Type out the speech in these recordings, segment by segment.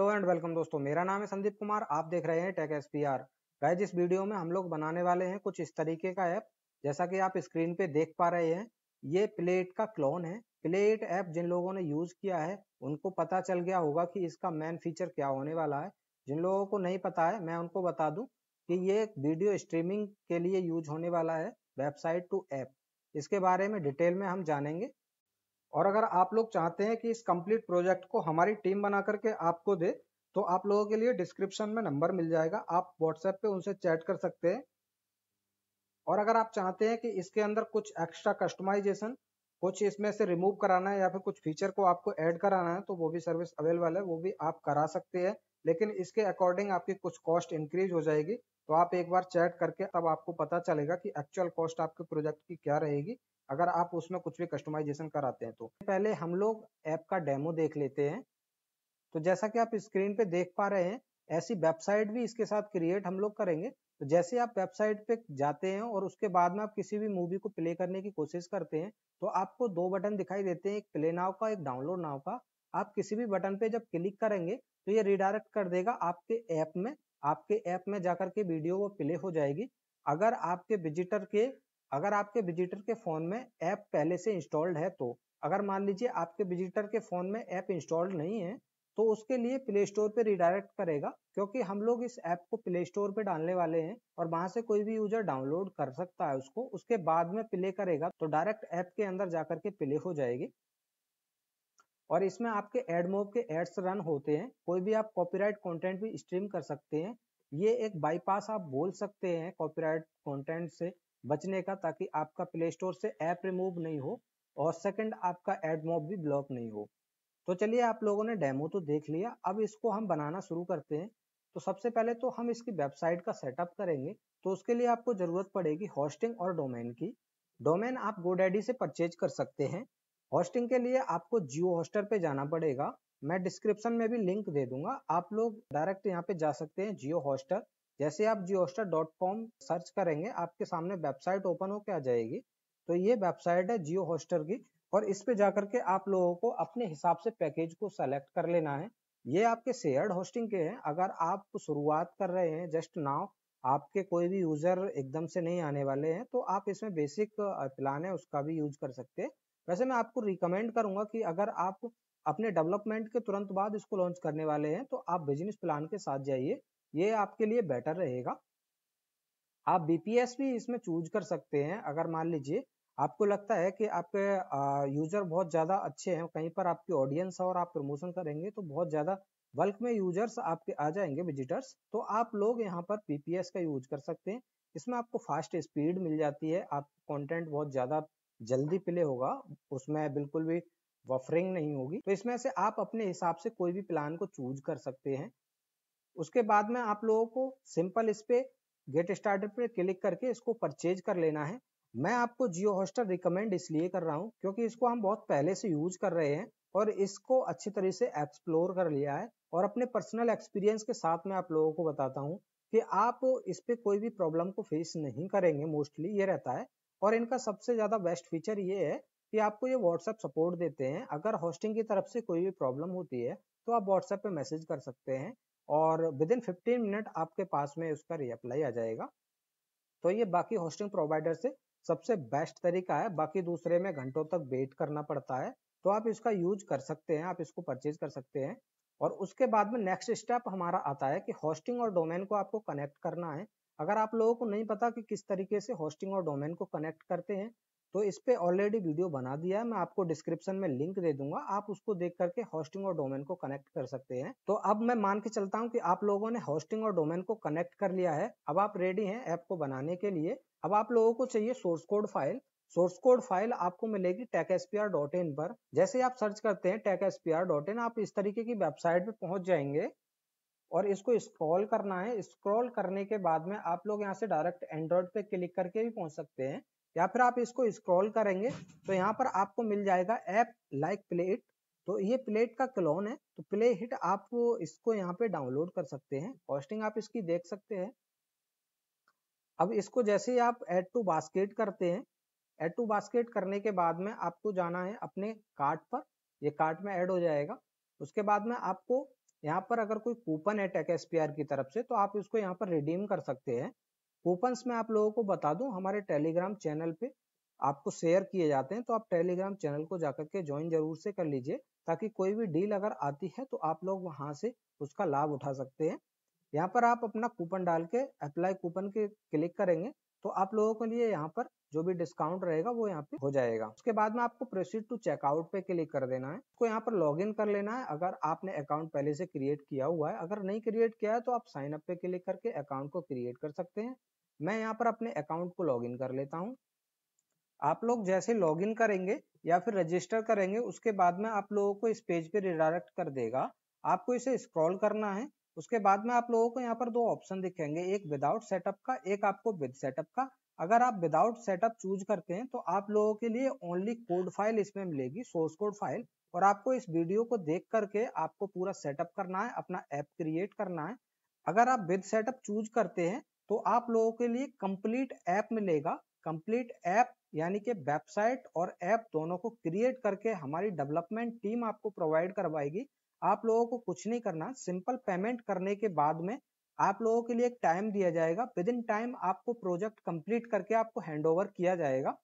hello and welcome दोस्तों मेरा नाम है संदीप कुमार आप देख रहे हैं टेक एस पी आर इस वीडियो में हम लोग बनाने वाले हैं कुछ इस तरीके का ऐप जैसा कि आप स्क्रीन पे देख पा रहे हैं ये प्लेट का क्लोन है प्लेट ऐप जिन लोगों ने यूज किया है उनको पता चल गया होगा कि इसका मेन फीचर क्या होने वाला है जिन लोगों को नहीं पता है मैं उनको बता दूँ कि ये वीडियो स्ट्रीमिंग के लिए यूज होने वाला है वेबसाइट टू ऐप इसके बारे में डिटेल में हम जानेंगे और अगर आप लोग चाहते हैं कि इस कंप्लीट प्रोजेक्ट को हमारी टीम बना करके आपको दे तो आप लोगों के लिए डिस्क्रिप्शन में नंबर मिल जाएगा आप व्हाट्सएप पे उनसे चैट कर सकते हैं और अगर आप चाहते हैं कि इसके अंदर कुछ एक्स्ट्रा कस्टमाइजेशन कुछ इसमें से रिमूव कराना है या फिर कुछ फीचर को आपको ऐड कराना है तो वो भी सर्विस अवेलेबल है वो भी आप करा सकते हैं लेकिन इसके अकॉर्डिंग आपकी कुछ कॉस्ट इंक्रीज हो जाएगी तो आप एक बार चैट करके तब आपको पता चलेगा कि एक्चुअल कॉस्ट आपके प्रोजेक्ट की क्या रहेगी अगर आप उसमें कुछ भी कस्टमाइजेशन कराते हैं तो पहले हम लोग ऐप का डेमो देख लेते हैं तो जैसा कि आप स्क्रीन पे देख पा रहे हैं ऐसी वेबसाइट भी इसके साथ क्रिएट हम लोग करेंगे तो जैसे आप वेबसाइट पे जाते हैं और उसके बाद में आप किसी भी मूवी को प्ले करने की कोशिश करते हैं तो आपको दो बटन दिखाई देते हैं एक प्ले नाव का एक डाउनलोड नाव का आप किसी भी बटन पे जब क्लिक करेंगे तो ये रिडायरेक्ट कर देगा आपके ऐप में आपके ऐप में जाकर के वीडियो वो प्ले हो जाएगी अगर आपके विजिटर के अगर आपके विजिटर के फोन में ऐप पहले से इंस्टॉल्ड है तो अगर मान लीजिए आपके विजिटर के फोन में ऐप इंस्टॉल्ड नहीं है तो उसके लिए प्ले स्टोर पे रिडायरेक्ट करेगा क्योंकि हम लोग इस ऐप को प्ले स्टोर पे डालने वाले हैं और वहां से कोई भी यूजर डाउनलोड कर सकता है उसको उसके बाद में प्ले करेगा तो डायरेक्ट ऐप के अंदर जाकर के प्ले हो जाएगी और इसमें आपके एडमोब के एड्स रन होते हैं कोई भी आप कॉपीराइट कंटेंट भी स्ट्रीम कर सकते हैं ये एक बाईपास आप बोल सकते हैं कॉपीराइट कंटेंट से बचने का ताकि आपका प्ले स्टोर से ऐप रिमूव नहीं हो और सेकंड आपका एडमोब भी ब्लॉक नहीं हो तो चलिए आप लोगों ने डेमो तो देख लिया अब इसको हम बनाना शुरू करते हैं तो सबसे पहले तो हम इसकी वेबसाइट का सेटअप करेंगे तो उसके लिए आपको ज़रूरत पड़ेगी होस्टिंग और डोमेन की डोमेन आप गोडेडी से परचेज कर सकते हैं होस्टिंग के लिए आपको जियो होस्टर पे जाना पड़ेगा मैं डिस्क्रिप्शन में भी लिंक दे दूंगा आप लोग डायरेक्ट यहाँ पे जा सकते हैं जियो हॉस्टर जैसे आप Geo Hoster dot com search करेंगे आपके सामने वेबसाइट ओपन होकर आ जाएगी तो ये वेबसाइट है जियो हॉस्टर की और इस पे जाकर के आप लोगों को अपने हिसाब से पैकेज को सेलेक्ट कर लेना है ये आपके शेयर्ड होस्टिंग के हैं अगर आप शुरुआत कर रहे हैं जस्ट नाउ आपके कोई भी यूजर एकदम से नहीं आने वाले हैं तो आप इसमें बेसिक प्लान है उसका भी यूज कर सकते हैं वैसे मैं आपको रिकमेंड करूंगा कि अगर आप अपने डेवलपमेंट के तुरंत बाद इसको लॉन्च करने वाले हैं तो आप बिजनेस प्लान के साथ जाइए ये आपके लिए बेटर रहेगा आप बीपीएस भी इसमें चूज कर सकते हैं अगर मान लीजिए आपको लगता है कि आपके यूजर बहुत ज्यादा अच्छे हैं कहीं पर आपकी ऑडियंस और आप प्रमोशन करेंगे तो बहुत ज्यादा बल्क में यूजर्स आपके आ जाएंगे विजिटर्स तो आप लोग यहाँ पर पीपीएस का यूज कर सकते हैं इसमें आपको फास्ट स्पीड मिल जाती है आप कंटेंट बहुत ज्यादा जल्दी प्ले होगा उसमें बिल्कुल भी वफरिंग नहीं होगी तो इसमें से आप अपने हिसाब से कोई भी प्लान को चूज कर सकते हैं उसके बाद में आप लोगों को सिंपल इस पे गेट स्टार्ट पे क्लिक करके इसको परचेज कर लेना है मैं आपको जियो हॉस्टल रिकमेंड इसलिए कर रहा हूँ क्योंकि इसको हम बहुत पहले से यूज कर रहे हैं और इसको अच्छी तरह से एक्सप्लोर कर लिया है और अपने पर्सनल एक्सपीरियंस के साथ में आप लोगों को बताता हूँ कि आप इस पर कोई भी प्रॉब्लम को फेस नहीं करेंगे मोस्टली ये रहता है और इनका सबसे ज़्यादा बेस्ट फीचर ये है कि आपको ये व्हाट्सएप सपोर्ट देते हैं अगर होस्टिंग की तरफ से कोई भी प्रॉब्लम होती है तो आप व्हाट्सएप पे मैसेज कर सकते हैं और विद इन फिफ्टीन मिनट आपके पास में उसका रिप्लाई आ जाएगा तो ये बाकी होस्टिंग प्रोवाइडर से सबसे बेस्ट तरीका है बाकी दूसरे में घंटों तक वेट करना पड़ता है तो आप इसका यूज कर सकते हैं आप इसको परचेज कर सकते हैं और उसके बाद में नेक्स्ट स्टेप हमारा आता है कि हॉस्टिंग और डोमेन को आपको कनेक्ट करना है अगर आप लोगों को नहीं पता कि किस तरीके से होस्टिंग और डोमेन को कनेक्ट करते हैं तो इस पर ऑलरेडी वीडियो बना दिया है मैं आपको डिस्क्रिप्शन में लिंक दे दूंगा आप उसको देख करके होस्टिंग और डोमेन को कनेक्ट कर सकते हैं तो अब मैं मान के चलता हूँ कि आप लोगों ने होस्टिंग और डोमेन को कनेक्ट कर लिया है अब आप रेडी हैं ऐप को बनाने के लिए अब आप लोगों को चाहिए source code file source code file आपको मिलेगी इन पर जैसे आप सर्च करते हैं इन आप इस तरीके की वेबसाइट पे पहुंच जाएंगे और इसको स्क्रॉल करना है स्क्रॉल करने के बाद में आप लोग यहाँ से डायरेक्ट एंड्रॉइड पे क्लिक करके भी पहुंच सकते हैं या फिर आप इसको स्क्रॉल करेंगे तो यहाँ पर आपको मिल जाएगा ऐप लाइक प्लेट तो ये प्लेट का क्लोन है तो प्ले हिट आप इसको यहाँ पे डाउनलोड कर सकते हैं कॉस्टिंग आप इसकी देख सकते हैं अब इसको जैसे ही आप एड टू बास्केट करते हैं एड टू बास्केट करने के बाद में आपको जाना है अपने कार्ट पर ये कार्ट में एड हो जाएगा उसके बाद में आपको यहाँ पर अगर कोई कूपन है टेक एस की तरफ से तो आप इसको यहाँ पर रिडीम कर सकते हैं कूपन में आप लोगों को बता दू हमारे टेलीग्राम चैनल पे आपको शेयर किए जाते हैं तो आप टेलीग्राम चैनल को जाकर के ज्वाइन जरूर से कर लीजिए ताकि कोई भी डील अगर आती है तो आप लोग वहां से उसका लाभ उठा सकते हैं यहाँ पर आप अपना कूपन डाल के अप्लाई कूपन के क्लिक करेंगे तो आप लोगों के लिए यहाँ पर जो भी डिस्काउंट रहेगा वो यहाँ पे हो जाएगा उसके बाद में आपको प्रोसीड टू चेकआउट पे क्लिक कर देना है आपको यहाँ पर लॉग इन कर लेना है अगर आपने अकाउंट पहले से क्रिएट किया हुआ है अगर नहीं क्रिएट किया है तो आप साइन अप पे क्लिक करके अकाउंट को क्रिएट कर सकते हैं मैं यहाँ पर अपने अकाउंट को लॉग कर लेता हूँ आप लोग जैसे लॉग करेंगे या फिर रजिस्टर करेंगे उसके बाद में आप लोगों को इस पेज पे रिडायरेक्ट कर देगा आपको इसे स्क्रॉल करना है उसके बाद में आप लोगों को यहाँ पर दो ऑप्शन दिखेंगे एक विदाउट सेटअप का एक आपको विद सेटअप का अगर आप विदाउट सेटअप चूज करते हैं तो आप लोगों के लिए ओनली कोड फाइल इसमें मिलेगी सोर्स कोड फाइल और आपको इस वीडियो को देख करके आपको पूरा सेटअप करना है अपना ऐप क्रिएट करना है अगर आप विद सेटअप चूज करते हैं तो आप लोगों के लिए कंप्लीट ऐप मिलेगा कंप्लीट ऐप यानी कि वेबसाइट और ऐप दोनों को क्रिएट करके हमारी डेवलपमेंट टीम आपको प्रोवाइड करवाएगी आप लोगों को कुछ नहीं करना सिंपल पेमेंट करने के बाद में आप लोगों के लिए एक टाइम दिया जाएगा विद इन टाइम आपको प्रोजेक्ट कंप्लीट करके आपको हैंड किया जाएगा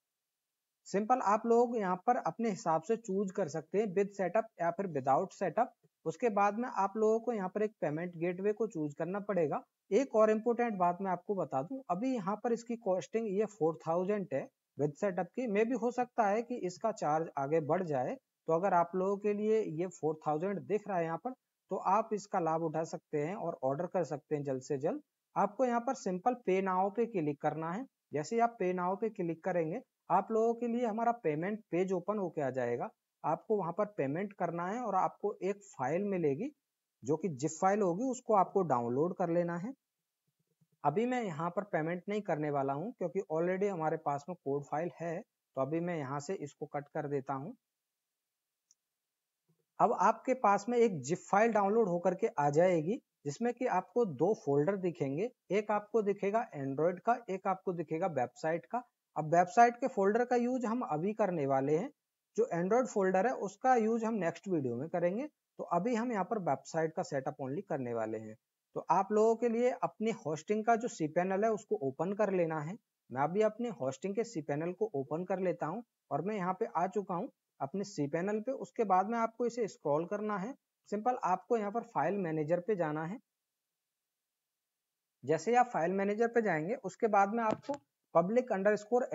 सिंपल आप लोग यहाँ पर अपने हिसाब से चूज कर सकते हैं विद सेटअप या फिर विदाउट सेटअप उसके बाद में आप लोगों को यहाँ पर एक पेमेंट गेटवे को चूज करना पड़ेगा एक और इम्पोर्टेंट बात मैं आपको बता दूं अभी यहाँ पर इसकी कॉस्टिंग ये फोर थाउजेंड है विद सेटअप की मे भी हो सकता है कि इसका चार्ज आगे बढ़ जाए तो अगर आप लोगों के लिए ये फोर थाउजेंड दिख रहा है यहाँ पर तो आप इसका लाभ उठा सकते हैं और ऑर्डर कर सकते हैं जल्द से जल्द आपको यहाँ पर सिंपल पे नाव पे क्लिक करना है जैसे आप पे नाव पे क्लिक करेंगे आप लोगों के लिए हमारा पेमेंट पेज ओपन होके आ जाएगा आपको वहां पर पेमेंट करना है और आपको एक फाइल मिलेगी जो कि जिप फाइल होगी उसको आपको डाउनलोड कर लेना है अभी मैं यहाँ पर पेमेंट नहीं करने वाला हूँ क्योंकि ऑलरेडी हमारे पास में कोड फाइल है तो अभी मैं यहाँ से इसको कट कर देता हूँ अब आपके पास में एक जिप फाइल डाउनलोड होकर के आ जाएगी जिसमें कि आपको दो फोल्डर दिखेंगे एक आपको दिखेगा एंड्रॉयड का एक आपको दिखेगा वेबसाइट का अब वेबसाइट के फोल्डर का यूज हम अभी करने वाले हैं जो एंड्रॉयड फोल्डर है उसका यूज हम नेक्स्ट वीडियो में करेंगे तो अभी हम यहाँ पर वेबसाइट का सेटअप ओनली करने वाले हैं तो आप लोगों के लिए अपने होस्टिंग का जो सी पैनल है उसको ओपन कर लेना है मैं अभी अपने होस्टिंग के सी पैनल को ओपन कर लेता हूँ और मैं यहाँ पे आ चुका हूँ अपने सी पैनल पे उसके बाद में आपको इसे स्क्रॉल करना है सिंपल आपको यहाँ पर फाइल मैनेजर पे जाना है जैसे आप फाइल मैनेजर पे जाएंगे उसके बाद में आपको पब्लिक अंडर स्कोर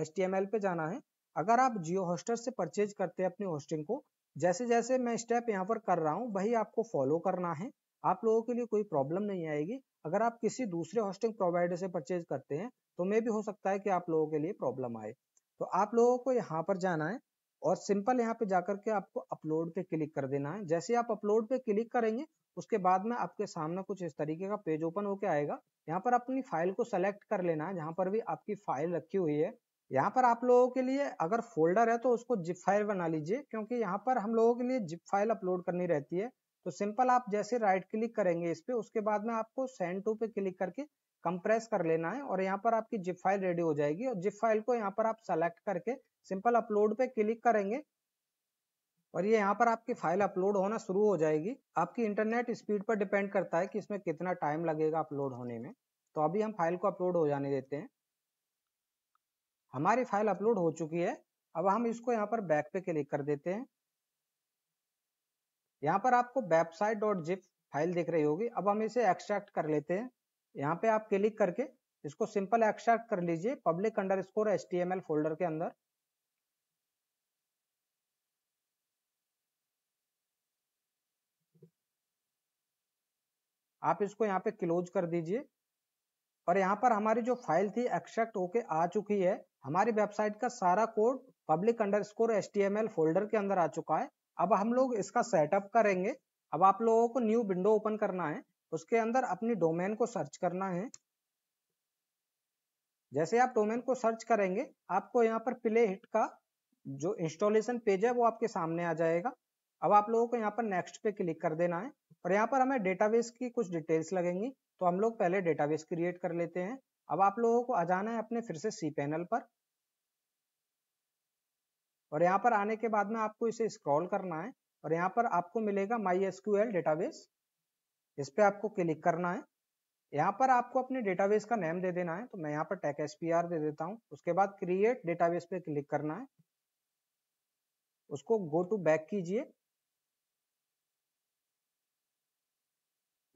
पे जाना है अगर आप जियो होस्टर से परचेज करते हैं अपनी होस्टिंग को जैसे जैसे मैं स्टेप यहाँ पर कर रहा हूँ वही आपको फॉलो करना है आप लोगों के लिए कोई प्रॉब्लम नहीं आएगी अगर आप किसी दूसरे होस्टिंग प्रोवाइडर से परचेज करते हैं तो मे भी हो सकता है कि आप लोगों के लिए प्रॉब्लम आए तो आप लोगों को यहाँ पर जाना है और सिंपल यहाँ पे जाकर के आपको अपलोड पे क्लिक कर देना है जैसे आप अपलोड पे क्लिक करेंगे उसके बाद में आपके सामने कुछ इस तरीके का पेज ओपन होके आएगा यहाँ पर अपनी फाइल को सेलेक्ट कर लेना है जहाँ पर भी आपकी फाइल रखी हुई है यहाँ पर आप लोगों के लिए अगर फोल्डर है तो उसको जिप फाइल बना लीजिए क्योंकि यहाँ पर हम लोगों के लिए जिप फाइल अपलोड करनी रहती है तो सिंपल आप जैसे राइट क्लिक करेंगे इस पर उसके बाद में आपको सेंड टू पे क्लिक करके कंप्रेस कर लेना है और यहाँ पर आपकी जिप फाइल रेडी हो जाएगी और जिप फाइल को यहाँ पर आप सेलेक्ट करके सिंपल अपलोड पे क्लिक करेंगे और ये यहाँ पर आपकी फाइल अपलोड होना शुरू हो जाएगी आपकी इंटरनेट स्पीड पर डिपेंड करता है कि इसमें कितना टाइम लगेगा अपलोड होने में तो अभी हम फाइल को अपलोड हो जाने देते हैं हमारी फाइल अपलोड हो चुकी है अब हम इसको यहाँ पर बैक पे क्लिक कर देते हैं यहाँ पर आपको वेबसाइट डॉट जिप फाइल दिख रही होगी अब हम इसे एक्सट्रैक्ट कर लेते हैं यहाँ पे आप क्लिक करके इसको सिंपल एक्सट्रैक्ट कर लीजिए public underscore s folder के अंदर आप इसको यहाँ पे क्लोज कर दीजिए और यहाँ पर हमारी जो फाइल थी एक्सट्रैक्ट होके आ चुकी है हमारी वेबसाइट का सारा code public underscore folder के अंदर आ चुका है अब हम लोग इसका सेटअप करेंगे अब आप लोगों को न्यू विंडो ओपन करना है उसके अंदर अपनी डोमेन को सर्च करना है जैसे आप डोमेन को सर्च करेंगे आपको यहाँ पर प्ले हिट का जो इंस्टॉलेशन पेज है वो आपके सामने आ जाएगा अब आप लोगों को यहाँ पर नेक्स्ट पे क्लिक कर देना है और यहाँ पर हमें डेटाबेस की कुछ डिटेल्स लगेंगी तो हम लोग पहले डेटाबेस क्रिएट कर लेते हैं अब आप लोगों को आ जाना है अपने फिर से सी पैनल पर और यहाँ पर आने के बाद में आपको इसे स्क्रॉल करना है और यहाँ पर आपको मिलेगा माई एसक्यूएल डेटाबेस इस पर आपको क्लिक करना है यहाँ पर आपको अपने डेटाबेस का नेम दे देना है तो मैं यहाँ पर टेक एस दे देता हूँ उसके बाद क्रिएट डेटाबेस पे क्लिक करना है उसको गो टू बैक कीजिए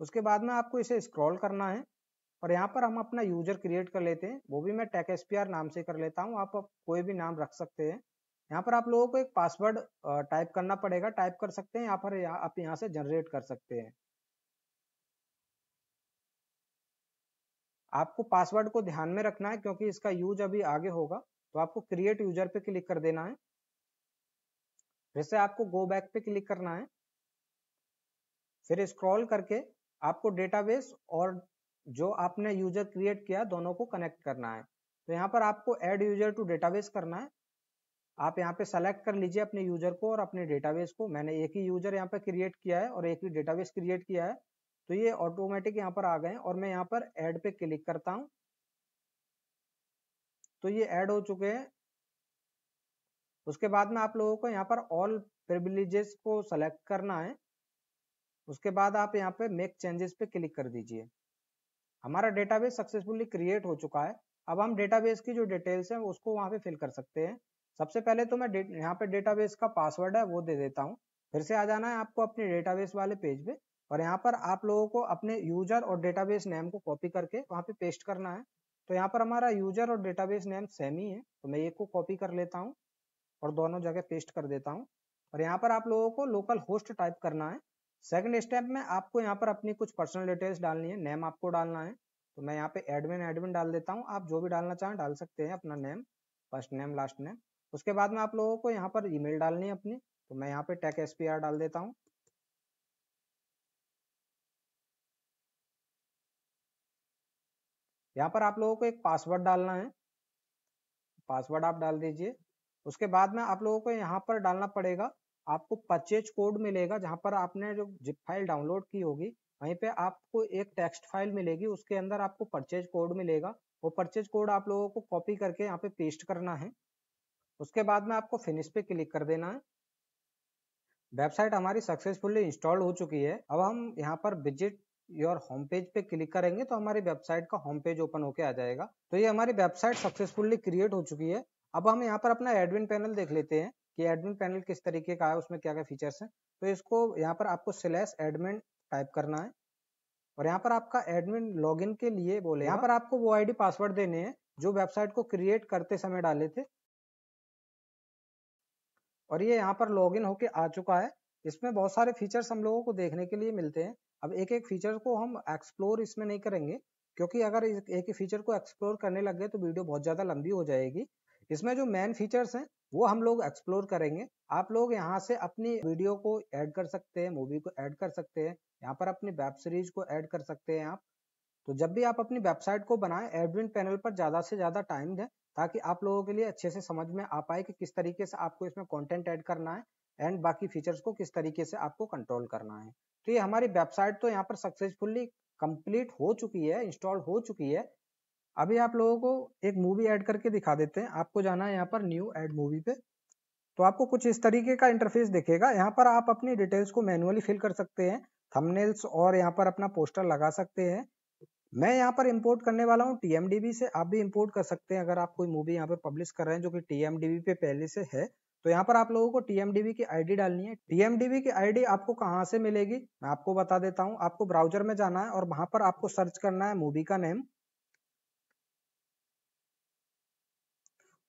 उसके बाद में आपको इसे स्क्रॉल करना है और यहाँ पर हम अपना यूजर क्रिएट कर लेते हैं वो भी मैं टेक एस नाम से कर लेता हूँ आप कोई भी नाम रख सकते हैं यहाँ पर आप लोगों को एक पासवर्ड टाइप करना पड़ेगा टाइप कर सकते हैं यहाँ पर या, आप यहाँ से जनरेट कर सकते हैं आपको पासवर्ड को ध्यान में रखना है क्योंकि इसका यूज अभी आगे होगा तो आपको क्रिएट यूजर पे क्लिक कर देना है फिर से आपको गो बैक पे क्लिक करना है फिर स्क्रॉल करके आपको डेटाबेस और जो आपने यूजर क्रिएट किया दोनों को कनेक्ट करना है तो यहाँ पर आपको एड यूजर टू डेटाबेस करना है आप यहाँ पे सेलेक्ट कर लीजिए अपने यूजर को और अपने डेटाबेस को मैंने एक ही यूजर यहाँ पे क्रिएट किया है और एक ही डेटाबेस क्रिएट किया है तो ये ऑटोमेटिक यहाँ पर आ गए और मैं यहाँ पर एड पे क्लिक करता हूँ तो ये एड हो चुके हैं उसके बाद में आप लोगों को यहाँ पर ऑल प्रिविलेजेस को सेलेक्ट करना है उसके बाद आप यहाँ पे मेक चेंजेस पे क्लिक कर दीजिए हमारा डेटाबेस सक्सेसफुली क्रिएट हो चुका है अब हम डेटाबेस की जो डिटेल्स हैं उसको वहाँ पे फिल कर सकते हैं सबसे पहले तो मैं यहाँ पे डेटाबेस का पासवर्ड है वो दे देता हूँ फिर से आ जाना है आपको अपने डेटाबेस वाले पेज पे और यहाँ पर आप लोगों को अपने यूजर और डेटाबेस नेम को कॉपी करके वहाँ पे पेस्ट करना है तो यहाँ पर हमारा यूजर और डेटाबेस नेम सेम ही है तो मैं एक को कॉपी कर लेता हूँ और दोनों जगह पेस्ट कर देता हूँ और यहाँ पर आप लोगों को लोकल होस्ट टाइप करना है सेकंड स्टेप में आपको यहाँ पर अपनी कुछ पर्सनल डिटेल्स डालनी है नेम आपको डालना है तो मैं यहाँ पे एडमिन एडमिन डाल देता हूँ आप जो भी डालना चाहें डाल सकते हैं अपना name first name last name उसके बाद में आप लोगों को यहाँ पर ईमेल डालनी है अपनी तो मैं यहाँ पे टेक एस डाल देता हूँ यहाँ पर आप लोगों को एक पासवर्ड डालना है पासवर्ड आप डाल दीजिए उसके बाद में आप लोगों को यहाँ पर डालना पड़ेगा आपको परचेज कोड मिलेगा जहाँ पर आपने जो जिप फाइल डाउनलोड की होगी वहीं पे आपको एक टेक्स्ट फाइल मिलेगी उसके अंदर आपको परचेज कोड मिलेगा वो परचेज कोड आप लोगों को कॉपी करके यहाँ पे पेस्ट करना है उसके बाद में आपको फिनिश पे क्लिक कर देना है वेबसाइट हमारी सक्सेसफुली इंस्टॉल हो चुकी है अब हम यहाँ पर विजिट योर होम पेज पे क्लिक करेंगे तो हमारी वेबसाइट का होम पेज ओपन होके आ जाएगा तो ये हमारी वेबसाइट सक्सेसफुली क्रिएट हो चुकी है अब हम यहाँ पर अपना एडमिन पैनल देख लेते हैं कि एडमिन पैनल किस तरीके का है उसमें क्या क्या फीचर्स हैं तो इसको यहाँ पर आपको स्लैश एडमिन टाइप करना है और यहाँ पर आपका एडमिन लॉगिन के लिए बोले यहाँ पर आपको वो आईडी पासवर्ड देने हैं जो वेबसाइट को क्रिएट करते समय डाले थे और ये यहाँ पर लॉगिन होके आ चुका है इसमें बहुत सारे फीचर्स हम लोगों को देखने के लिए मिलते हैं अब एक एक फीचर को हम एक्सप्लोर इसमें नहीं करेंगे क्योंकि अगर एक ही फीचर को एक्सप्लोर करने लग गए तो वीडियो बहुत ज़्यादा लंबी हो जाएगी इसमें जो मेन फीचर्स हैं वो हम लोग एक्सप्लोर करेंगे आप लोग यहाँ से अपनी वीडियो को ऐड कर सकते हैं मूवी को ऐड कर सकते हैं यहाँ पर अपनी वेब सीरीज को ऐड कर सकते हैं आप तो जब भी आप अपनी वेबसाइट को बनाएं एडमिन पैनल पर ज़्यादा से ज़्यादा टाइम दें ताकि आप लोगों के लिए अच्छे से समझ में आ पाए कि किस तरीके से आपको इसमें कॉन्टेंट ऐड करना है एंड बाकी फीचर्स को किस तरीके से आपको कंट्रोल करना है तो ये हमारी वेबसाइट तो यहाँ पर सक्सेसफुली कंप्लीट हो चुकी है इंस्टॉल हो चुकी है अभी आप लोगों को एक मूवी ऐड करके दिखा देते हैं आपको जाना है यहाँ पर न्यू ऐड मूवी पे तो आपको कुछ इस तरीके का इंटरफेस दिखेगा यहाँ पर आप अपनी डिटेल्स को मैनुअली फिल कर सकते हैं थंबनेल्स और यहाँ पर अपना पोस्टर लगा सकते हैं मैं यहाँ पर इम्पोर्ट करने वाला हूँ टी से आप भी इम्पोर्ट कर सकते हैं अगर आप कोई मूवी यहाँ पर पब्लिश कर रहे हैं जो कि टी पे पहले से है तो यहाँ पर आप लोगों को टीएमडीबी की आईडी डालनी है टीएमडीबी की आईडी आपको कहाँ से मिलेगी मैं आपको बता देता हूँ आपको ब्राउजर में जाना है और वहां पर आपको सर्च करना है मूवी का नेम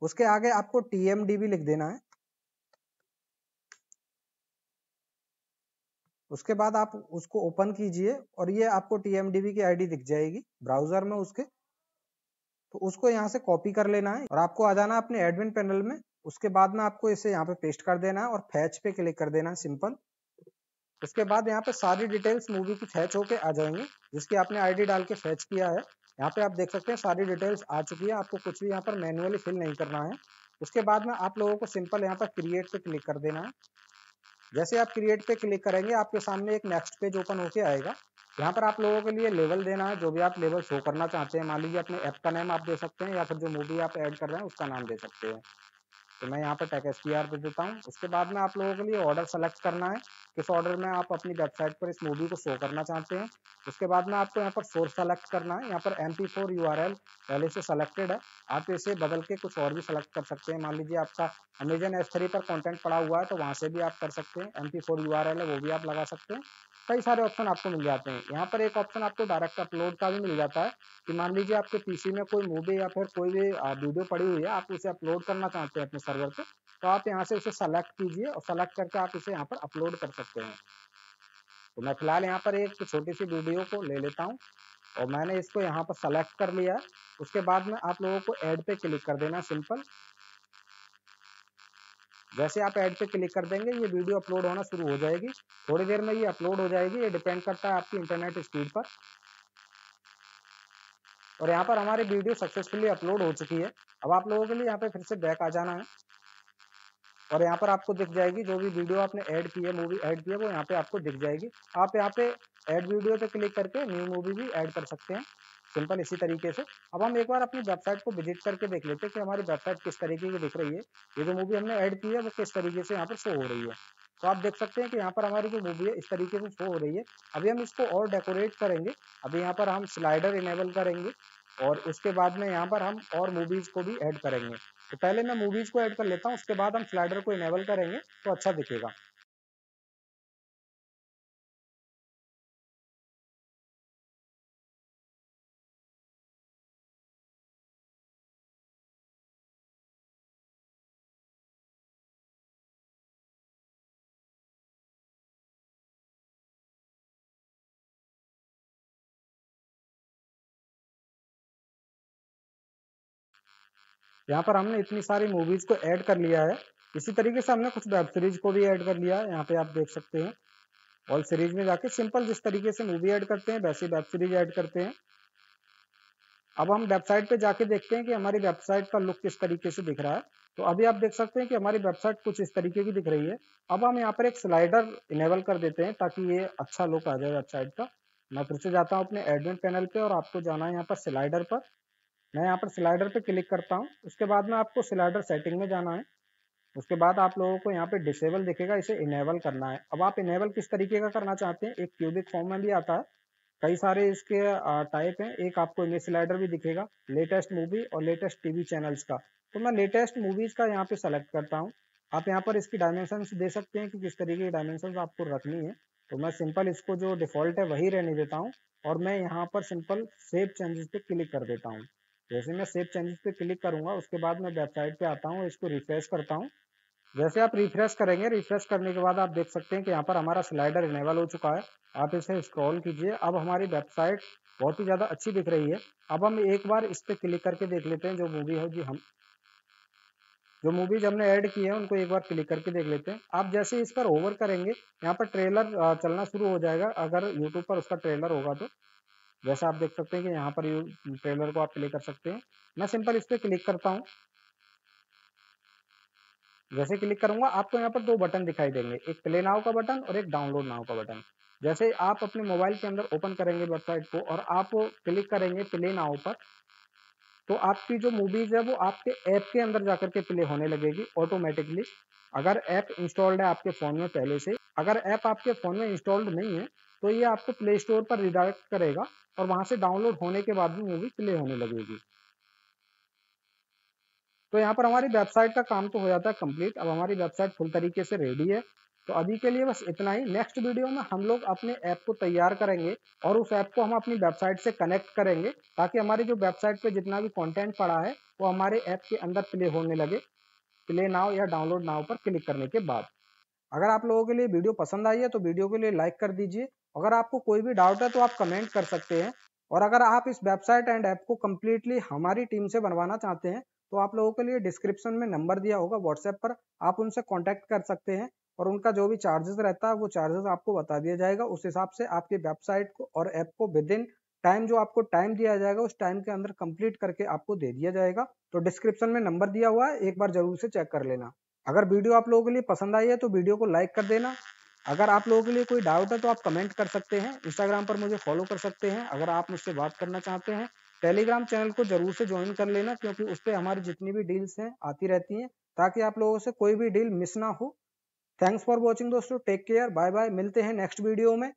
उसके आगे आपको टीएमडीबी लिख देना है उसके बाद आप उसको ओपन कीजिए और ये आपको टीएमडी की आईडी दिख जाएगी ब्राउजर में उसके तो उसको यहाँ से कॉपी कर लेना है और आपको आ जाना अपने एडमिन पैनल में उसके बाद में आपको इसे यहाँ पे पेस्ट कर देना है और फैच पे क्लिक कर देना है सिंपल उसके बाद यहाँ पे सारी डिटेल्स मूवी की फैच होके आ जाएंगे जिसकी आपने आईडी डाल के फैच किया है यहाँ पे आप देख सकते हैं सारी डिटेल्स आ चुकी है आपको कुछ भी यहाँ पर मैनुअली फिल नहीं करना है उसके बाद में आप लोगों को सिंपल यहाँ पर क्रिएट पे क्लिक कर देना है जैसे आप क्रिएट पे क्लिक करेंगे आपके सामने एक नेक्स्ट पेज ओपन होके आएगा यहाँ पर आप लोगों के लिए लेवल देना है जो भी आप लेवल शो करना चाहते हैं मान लीजिए अपने ऐप का नाम आप दे सकते हैं या फिर जो मूवी आप ऐड कर रहे हैं उसका नाम दे सकते हैं तो मैं यहाँ पर टेक एस दे देता हूँ उसके बाद में आप लोगों के लिए ऑर्डर सेलेक्ट करना है किस ऑर्डर में आप अपनी वेबसाइट पर इस मूवी को शो करना चाहते हैं उसके बाद में आपको यहाँ पर सोर्स सेलेक्ट करना है यहाँ पर M P four U R L पहले से सेलेक्टेड है आप इसे बदल के कुछ और भी सेलेक्ट कर सकते हैं मान लीजिए आपका अमेजन एस थ्री पर कॉन्टेंट पड़ा हुआ है तो वहाँ से भी आप कर सकते हैं M P four U R L है वो भी आप लगा सकते हैं कई सारे ऑप्शन आपको मिल जाते हैं यहाँ पर एक ऑप्शन आपको डायरेक्ट अपलोड का भी मिल जाता है कि मान लीजिए आपके पीसी में कोई मूवी या फिर कोई भी वीडियो पड़ी हुई है आप उसे अपलोड करना चाहते हैं अपने सर्वर पे तो आप यहाँ से उसे सेलेक्ट कीजिए और सेलेक्ट करके आप उसे यहाँ पर अपलोड कर सकते हैं तो मैं फिलहाल यहाँ पर एक छोटी सी वीडियो को ले लेता हूँ और मैंने इसको यहाँ पर सेलेक्ट कर लिया उसके बाद में आप लोगों को एड पे क्लिक कर देना सिंपल जैसे आप ऐड पे क्लिक कर देंगे ये वीडियो अपलोड होना शुरू हो जाएगी थोड़ी देर में ये अपलोड हो जाएगी ये डिपेंड करता है आपकी इंटरनेट स्पीड पर और यहाँ पर हमारी वीडियो सक्सेसफुली अपलोड हो चुकी है अब आप लोगों के लिए यहाँ पे फिर से बैक आ जाना है और यहाँ पर आपको दिख जाएगी जो भी वीडियो आपने ऐड की है मूवी ऐड की है वो यहाँ पे आपको दिख जाएगी आप यहाँ पे ऐड वीडियो पे क्लिक करके न्यू मूवी भी ऐड कर सकते हैं सिंपल इसी तरीके से अब हम एक बार अपनी वेबसाइट को विजिट करके देख लेते हैं कि हमारी वेबसाइट किस तरीके की दिख रही है ये जो मूवी हमने ऐड की है वो किस तरीके से यहाँ पर शो हो रही है तो आप देख सकते हैं कि यहाँ पर हमारी जो मूवी है इस तरीके से शो हो रही है अभी हम इसको और डेकोरेट करेंगे अभी यहाँ पर हम स्लाइडर इनेबल करेंगे और उसके बाद में यहाँ पर हम और मूवीज़ को भी ऐड करेंगे तो पहले मैं मूवीज़ को ऐड कर लेता हूँ उसके बाद हम स्लाइडर को इनेबल करेंगे तो अच्छा दिखेगा यहाँ पर हमने इतनी सारी मूवीज को ऐड कर लिया है इसी तरीके से हमने कुछ वेब सीरीज को भी ऐड कर लिया है यहाँ पे आप देख सकते हैं ऑल सीरीज में जाके सिंपल जिस तरीके से मूवी ऐड करते हैं वैसे वेब सीरीज ऐड करते हैं अब हम वेबसाइट पे जाके देखते हैं कि हमारी वेबसाइट का लुक किस तरीके से दिख रहा है तो अभी आप देख सकते हैं कि हमारी वेबसाइट कुछ इस तरीके की दिख रही है अब हम यहाँ पर एक स्लाइडर इनेबल कर देते हैं ताकि ये अच्छा लुक आ जाए वेबसाइट का मैं फिर से जाता हूँ अपने एडमिन पैनल पे और आपको जाना है यहाँ पर स्लाइडर पर मैं यहाँ पर स्लाइडर पे क्लिक करता हूँ उसके बाद में आपको स्लाइडर सेटिंग में जाना है उसके बाद आप लोगों को यहाँ पे डिसेबल दिखेगा इसे इनेबल करना है अब आप इनेबल किस तरीके का करना चाहते हैं एक क्यूबिक फॉर्म में भी आता है कई सारे इसके टाइप हैं एक आपको इमेज स्लाइडर भी दिखेगा लेटेस्ट मूवी और लेटेस्ट टीवी चैनल्स का तो मैं लेटेस्ट मूवीज़ का यहाँ पे सेलेक्ट करता हूँ आप यहाँ पर इसकी डायमेंशन दे सकते हैं कि किस तरीके की डायमेंशन आपको रखनी है तो मैं सिंपल इसको जो डिफ़ॉल्ट है वही रहने देता हूँ और मैं यहाँ पर सिंपल सेव चेंजेस पे क्लिक कर देता हूँ जैसे मैं सेव चेंजेस पे क्लिक करूंगा उसके बाद मैं वेबसाइट पे आता हूँ इसको रिफ्रेश करता हूँ जैसे आप रिफ्रेश करेंगे रिफ्रेश करने के बाद आप देख सकते हैं कि यहाँ पर हमारा स्लाइडर इनेबल हो चुका है आप इसे स्क्रॉल कीजिए अब हमारी वेबसाइट बहुत ही ज़्यादा अच्छी दिख रही है अब हम एक बार इस पर क्लिक करके देख लेते हैं जो मूवी है जी हम जो मूवीज हमने ऐड की है उनको एक बार क्लिक करके देख लेते हैं आप जैसे इस पर ओवर करेंगे यहाँ पर ट्रेलर चलना शुरू हो जाएगा अगर यूट्यूब पर उसका ट्रेलर होगा तो जैसा आप देख सकते हैं कि यहाँ पर ट्रेलर को आप प्ले कर सकते हैं मैं सिंपल इस पर क्लिक करता हूँ जैसे क्लिक करूंगा आपको यहाँ पर दो बटन दिखाई देंगे एक प्ले नाव का बटन और एक डाउनलोड नाव का बटन जैसे आप अपने मोबाइल के अंदर ओपन करेंगे वेबसाइट को और आप क्लिक करेंगे प्ले नाव पर तो आपकी जो मूवीज है वो आपके ऐप के अंदर जाकर के प्ले होने लगेगी ऑटोमेटिकली अगर ऐप इंस्टॉल्ड है आपके फ़ोन में पहले से अगर ऐप आपके फ़ोन में इंस्टॉल्ड नहीं है तो ये आपको प्ले स्टोर पर रिडायरेक्ट करेगा और वहां से डाउनलोड होने के बाद में मूवी प्ले होने लगेगी तो यहाँ पर हमारी वेबसाइट का काम तो हो जाता है कंप्लीट अब हमारी वेबसाइट फुल तरीके से रेडी है तो अभी के लिए बस इतना ही नेक्स्ट वीडियो में हम लोग अपने ऐप को तैयार करेंगे और उस ऐप को हम अपनी वेबसाइट से कनेक्ट करेंगे ताकि हमारी जो वेबसाइट पे जितना भी कंटेंट पड़ा है वो हमारे ऐप के अंदर प्ले होने लगे प्ले नाव या डाउनलोड नाव पर क्लिक करने के बाद अगर आप लोगों के लिए वीडियो पसंद आई है तो वीडियो के लिए लाइक कर दीजिए अगर आपको कोई भी डाउट है तो आप कमेंट कर सकते हैं और अगर आप इस वेबसाइट एंड ऐप को कम्प्लीटली हमारी टीम से बनवाना चाहते हैं तो आप लोगों के लिए डिस्क्रिप्शन में नंबर दिया होगा व्हाट्सएप पर आप उनसे कॉन्टैक्ट कर सकते हैं और उनका जो भी चार्जेस रहता है वो चार्जेस आपको बता दिया जाएगा उस हिसाब से आपकी वेबसाइट को और ऐप को विद इन टाइम जो आपको टाइम दिया जाएगा उस टाइम के अंदर कंप्लीट करके आपको दे दिया जाएगा तो डिस्क्रिप्शन में नंबर दिया हुआ है एक बार जरूर से चेक कर लेना अगर वीडियो आप लोगों के लिए पसंद आई है तो वीडियो को लाइक कर देना अगर आप लोगों के लिए कोई डाउट है तो आप कमेंट कर सकते हैं इंस्टाग्राम पर मुझे फॉलो कर सकते हैं अगर आप मुझसे बात करना चाहते हैं टेलीग्राम चैनल को जरूर से ज्वाइन कर लेना क्योंकि उस पर हमारी जितनी भी डील्स हैं आती रहती हैं ताकि आप लोगों से कोई भी डील मिस ना हो थैंक्स फॉर वॉचिंग दोस्तों टेक केयर बाय बाय मिलते हैं नेक्स्ट वीडियो में